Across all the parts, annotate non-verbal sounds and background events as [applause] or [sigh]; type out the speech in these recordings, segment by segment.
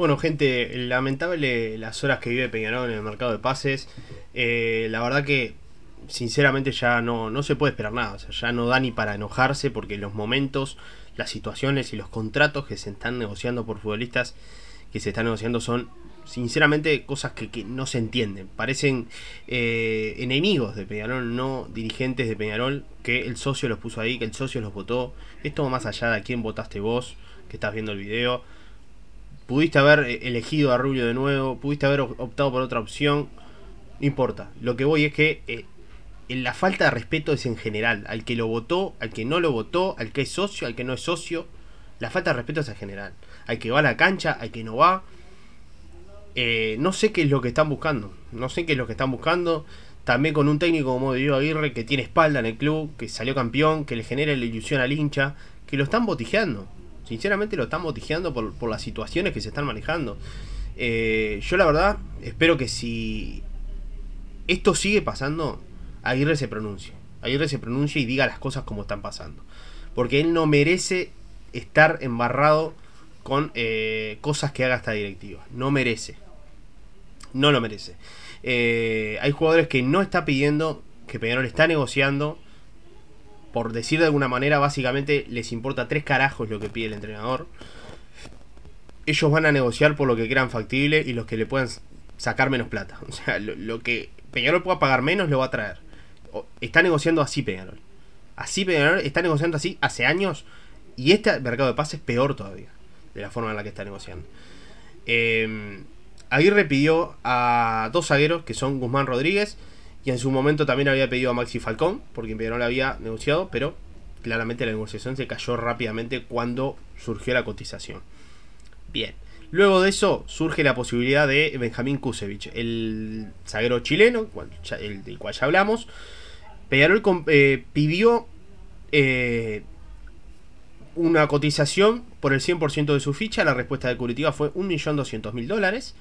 Bueno, gente, lamentable las horas que vive Peñarol en el mercado de pases. Eh, la verdad que, sinceramente, ya no, no se puede esperar nada. O sea, ya no da ni para enojarse porque los momentos, las situaciones y los contratos que se están negociando por futbolistas que se están negociando son sinceramente cosas que, que, no se entienden. Parecen eh, enemigos de Peñarol, no dirigentes de Peñarol, que el socio los puso ahí, que el socio los votó. esto más allá de a quién votaste vos, que estás viendo el video. Pudiste haber eh, elegido a Rubio de nuevo, pudiste haber optado por otra opción, no importa. Lo que voy es que eh, la falta de respeto es en general, al que lo votó, al que no lo votó, al que es socio, al que no es socio. La falta de respeto es en general, al que va a la cancha, al que no va. Eh, no sé qué es lo que están buscando, no sé qué es lo que están buscando. También con un técnico como Diego Aguirre que tiene espalda en el club, que salió campeón, que le genera la ilusión al hincha, que lo están botijeando. Sinceramente lo están botijeando por, las situaciones que se están manejando. Eh, yo la verdad espero que si esto sigue pasando, Aguirre se pronuncie. Aguirre se pronuncie y diga las cosas como están pasando. Porque él no merece estar embarrado con eh, cosas que haga esta directiva. No merece. No lo merece. Eh, hay jugadores que no está pidiendo, que Peñarol está negociando por decir de alguna manera, básicamente les importa tres carajos lo que pide el entrenador. Ellos van a negociar por lo que crean factible y los que le puedan sacar menos plata. [laughs] O sea, lo, que Peñarol pueda pagar menos lo va a traer. está negociando así Peñarol. Así Peñarol está negociando así hace años y este mercado de pases es peor todavía de la forma en la que está negociando. Eh, Aguirre pidió a dos zagueros que son Guzmán Rodríguez y en su momento también había pedido a Maxi Falcón, porque lo había negociado, pero claramente la negociación se cayó rápidamente cuando surgió la cotización. Bien. Luego de eso surge la posibilidad de Benjamín Kusevich, el zaguero chileno, del cual ya hablamos. Peñarol eh, pidió eh, una cotización por el 100% de su ficha. La respuesta de Curitiba fue 1.200.000 dólares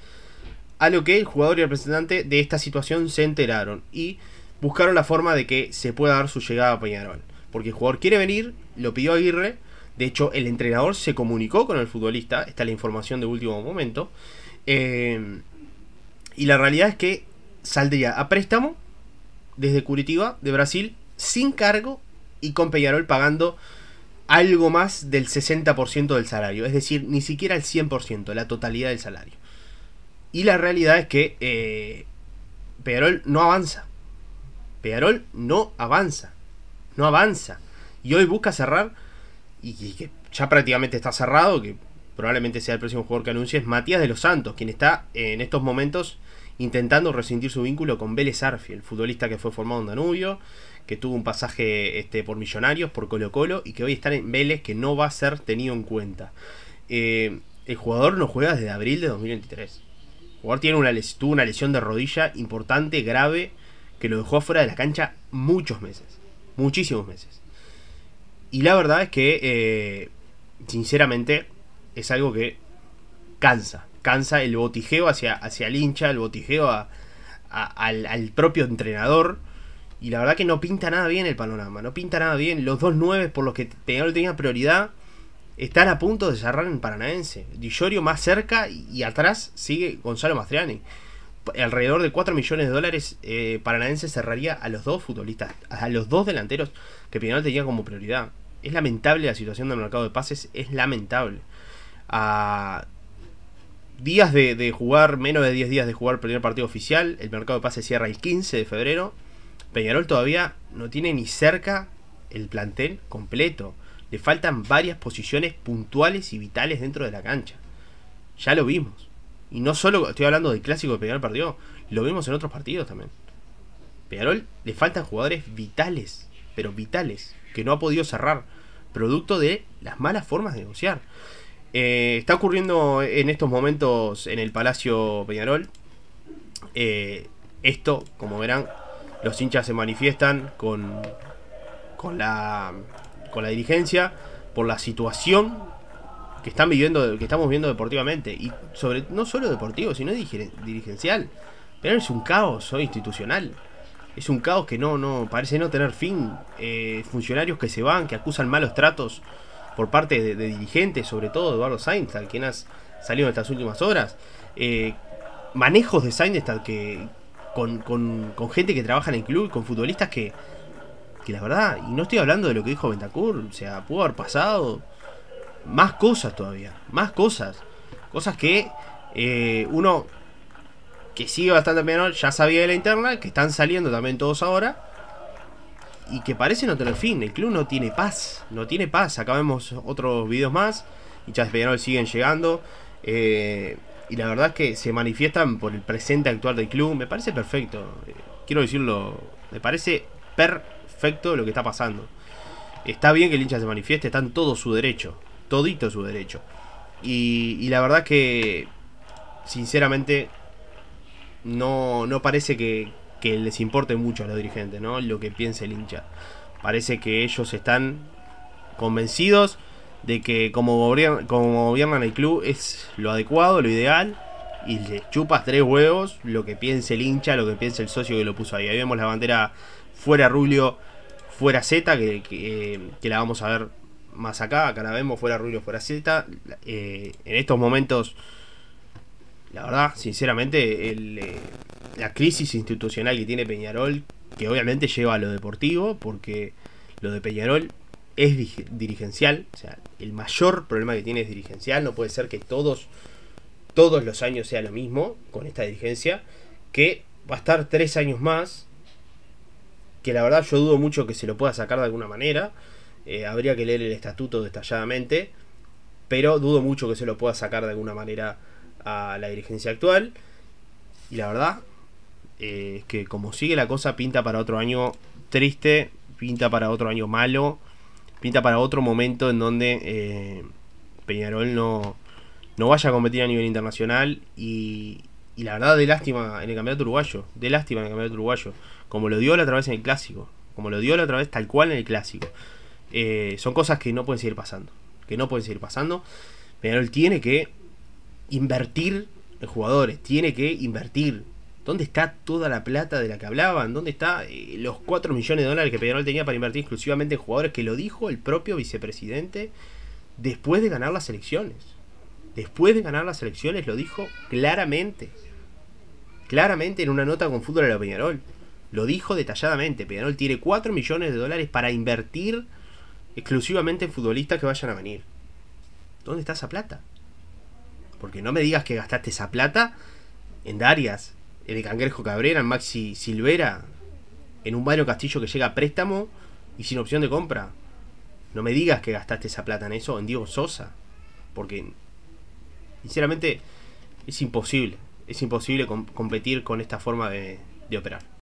a lo que el jugador y el representante de esta situación se enteraron y buscaron la forma de que se pueda dar su llegada a Peñarol. Porque el jugador quiere venir, lo pidió Aguirre, de hecho el entrenador se comunicó con el futbolista, esta es la información de último momento, eh, y la realidad es que saldría a préstamo desde Curitiba, de Brasil, sin cargo y con Peñarol pagando algo más del 60% del salario, es decir, ni siquiera el 100%, la totalidad del salario. Y la realidad es que eh, no avanza. Peñarol no avanza. No avanza. Y hoy busca cerrar. Y, que ya prácticamente está cerrado. Que probablemente sea el próximo jugador que anuncie. Es Matías de los Santos. Quien está en estos momentos intentando resentir su vínculo con Vélez Arfiel, El futbolista que fue formado en Danubio. Que tuvo un pasaje este, por Millonarios, por Colo Colo. Y que hoy está en Vélez. Que no va a ser tenido en cuenta. Eh, el jugador no juega desde abril de 2023 jugador tiene una tuvo una lesión de rodilla importante, grave, que lo dejó fuera de la cancha muchos meses. Muchísimos meses. Y la verdad es que, eh, sinceramente, es algo que cansa. Cansa el botijeo hacia, hacia el hincha, el botijeo al, propio entrenador. Y la verdad que no pinta nada bien el panorama. No pinta nada bien. Los dos nueve por los que tenía prioridad están a punto de cerrar en Paranaense. Dillorio más cerca y atrás sigue Gonzalo Mastriani. Alrededor de 4 millones de dólares eh, Paranaense cerraría a los dos futbolistas, a los dos delanteros que Peñarol tenía como prioridad. Es lamentable la situación del mercado de pases, es lamentable. A días de, de jugar, menos de 10 días de jugar el primer partido oficial, el mercado de pases cierra el 15 de febrero. Peñarol todavía no tiene ni cerca el plantel completo. Le faltan varias posiciones puntuales y vitales dentro de la cancha. Ya lo vimos. Y no solo estoy hablando del clásico de Peñarol perdió, lo vimos en otros partidos también. Peñarol le faltan jugadores vitales, pero vitales, que no ha podido cerrar, producto de las malas formas de negociar. Eh, está ocurriendo en estos momentos en el Palacio Peñarol. Eh, esto, como verán, los hinchas se manifiestan con, con la con la dirigencia por la situación que están viviendo, que estamos viendo deportivamente y sobre no solo deportivo, sino dirigencial. Pero es un caos institucional. Es un caos que no, no, parece no tener fin. Eh, funcionarios que se van, que acusan malos tratos por parte de, dirigentes, sobre todo Eduardo Sainz, al quien has salido en estas últimas horas. Eh, manejos de Sainz que con, con, con gente que trabaja en el club, con futbolistas que y la verdad, y no estoy hablando de lo que dijo Ventacur. o sea, pudo haber pasado más cosas todavía, más cosas, cosas que eh, uno que sigue bastante menor ya sabía de la interna, que están saliendo también todos ahora y que parece no tener fin, el club no tiene paz, no tiene paz, acá vemos otros videos más, Y ya de Peñarol siguen llegando, eh, y la verdad es que se manifiestan por el presente actual del club, me parece perfecto, eh, quiero decirlo, me parece perfecto perfecto lo que está pasando. Está bien que el hincha se manifieste, está en todo su derecho, todito su derecho. Y, la verdad que, sinceramente, no, parece que, les importe mucho a los dirigentes, ¿no? Lo que piense el hincha. Parece que ellos están convencidos de que como, como gobiernan el club es lo adecuado, lo ideal y le chupas tres huevos lo que piense el hincha, lo que piense el socio que lo puso ahí. Ahí vemos la bandera fuera Rulio, fuera Z, que, la vamos a ver más acá. Acá la vemos fuera Rulio, fuera Z. Eh, en estos momentos, la verdad, sinceramente, eh, la crisis institucional que tiene Peñarol, que obviamente lleva a lo deportivo, porque lo de Peñarol es dirigencial, o sea, el mayor problema que tiene es dirigencial, no puede ser que todos todos los años sea lo mismo con esta dirigencia, que va a estar tres años más, que la verdad yo dudo mucho que se lo pueda sacar de alguna manera, eh, habría que leer el estatuto detalladamente, pero dudo mucho que se lo pueda sacar de alguna manera a la dirigencia actual, y la verdad eh, es que como sigue la cosa pinta para otro año triste, pinta para otro año malo, pinta para otro momento en donde eh, Peñarol no no vaya a competir a nivel internacional y, la verdad de lástima en el campeonato uruguayo, de lástima en el campeonato uruguayo, como lo dio la otra vez en el clásico, como lo dio la otra vez tal cual en el clásico. Eh, son cosas que no pueden seguir pasando, que no pueden seguir pasando. él tiene que invertir en jugadores, tiene que invertir. ¿Dónde está toda la plata de la que hablaban? ¿Dónde está eh, los 4 millones de dólares que Peñarol tenía para invertir exclusivamente en jugadores que lo dijo el propio vicepresidente después de ganar las elecciones? Después de ganar las elecciones lo dijo claramente. Claramente en una nota con Fútbol a la Peñarol. Lo dijo detalladamente. Peñarol tiene 4 millones de dólares para invertir exclusivamente en futbolistas que vayan a venir. ¿Dónde está esa plata? Porque no me digas que gastaste esa plata en Darias, en el Cangrejo Cabrera, en Maxi Silvera, en un barrio Castillo que llega a préstamo y sin opción de compra. No me digas que gastaste esa plata en eso, en Diego Sosa. Porque sinceramente es imposible. Es imposible competir con esta forma de operar.